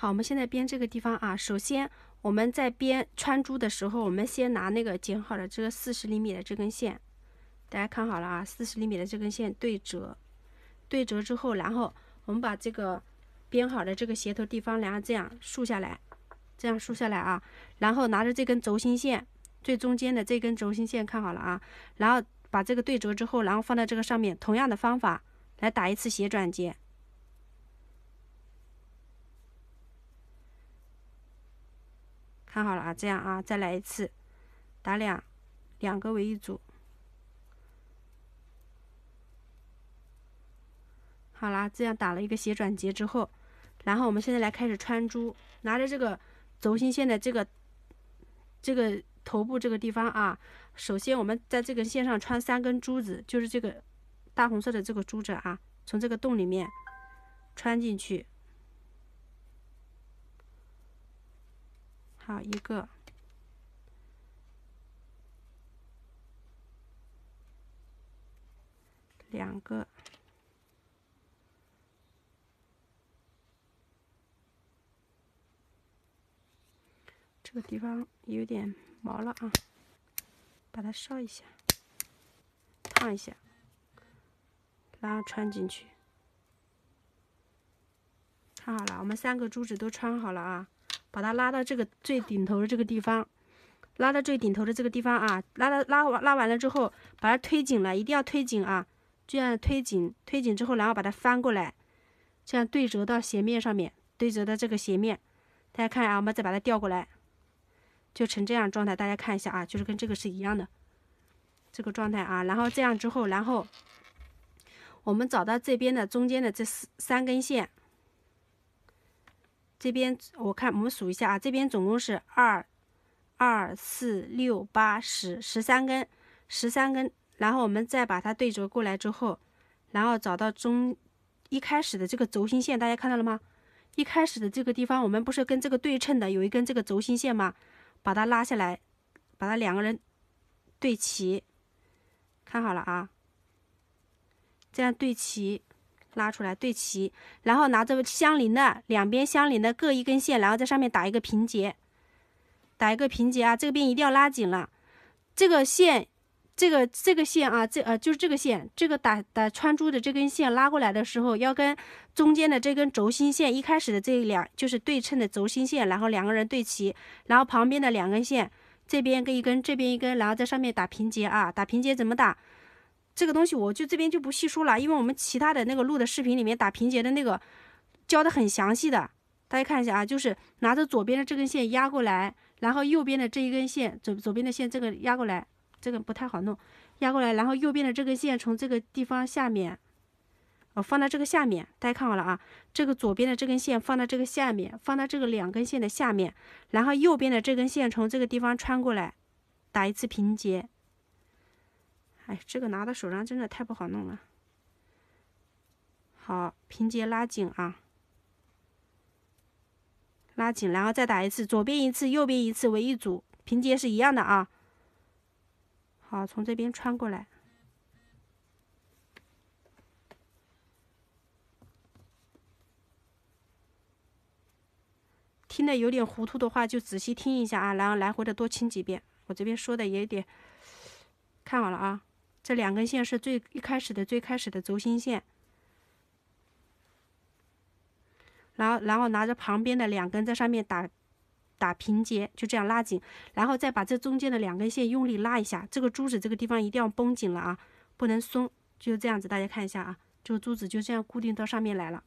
好，我们现在编这个地方啊。首先我们在编穿珠的时候，我们先拿那个剪好的这个四十厘米的这根线，大家看好了啊，四十厘米的这根线对折，对折之后，然后我们把这个编好的这个鞋头地方，然后这样竖下来，这样竖下来啊，然后拿着这根轴心线，最中间的这根轴心线，看好了啊，然后把这个对折之后，然后放在这个上面，同样的方法来打一次斜转结。看好了啊，这样啊，再来一次，打两两个为一组。好啦，这样打了一个斜转结之后，然后我们现在来开始穿珠，拿着这个轴心线的这个这个头部这个地方啊，首先我们在这根线上穿三根珠子，就是这个大红色的这个珠子啊，从这个洞里面穿进去。好一个，两个，这个地方有点毛了啊，把它烧一下，烫一下，然后穿进去。看好了，我们三个珠子都穿好了啊。把它拉到这个最顶头的这个地方，拉到最顶头的这个地方啊！拉到拉完拉完了之后，把它推紧了，一定要推紧啊！这样推紧推紧之后，然后把它翻过来，这样对折到斜面上面，对折到这个斜面。大家看啊，我们再把它调过来，就成这样状态。大家看一下啊，就是跟这个是一样的这个状态啊。然后这样之后，然后我们找到这边的中间的这四三根线。这边我看，我们数一下啊，这边总共是二、二、四、六、八、十、十三根，十三根。然后我们再把它对折过来之后，然后找到中一开始的这个轴心线，大家看到了吗？一开始的这个地方，我们不是跟这个对称的，有一根这个轴心线吗？把它拉下来，把它两个人对齐，看好了啊，这样对齐。拉出来对齐，然后拿着相邻的两边相邻的各一根线，然后在上面打一个平结，打一个平结啊！这边一定要拉紧了。这个线，这个这个线啊，这呃就是这个线，这个打打穿珠的这根线拉过来的时候，要跟中间的这根轴心线，一开始的这两就是对称的轴心线，然后两个人对齐，然后旁边的两根线，这边一根，这边一根，然后在上面打平结啊！打平结怎么打？这个东西我就这边就不细说了，因为我们其他的那个录的视频里面打平结的那个教的很详细的，大家看一下啊，就是拿着左边的这根线压过来，然后右边的这一根线左左边的线这个压过来，这个不太好弄，压过来，然后右边的这根线从这个地方下面，哦，放到这个下面，大家看好了啊，这个左边的这根线放到这个下面，放到这个两根线的下面，然后右边的这根线从这个地方穿过来，打一次平结。哎，这个拿到手上真的太不好弄了。好，平结拉紧啊，拉紧，然后再打一次，左边一次，右边一次为一组，平结是一样的啊。好，从这边穿过来。听的有点糊涂的话，就仔细听一下啊，然后来回的多清几遍。我这边说的也有点，看好了啊。这两根线是最一开始的最开始的轴心线，然后然后拿着旁边的两根在上面打打平结，就这样拉紧，然后再把这中间的两根线用力拉一下，这个珠子这个地方一定要绷紧了啊，不能松，就这样子，大家看一下啊，这个珠子就这样固定到上面来了。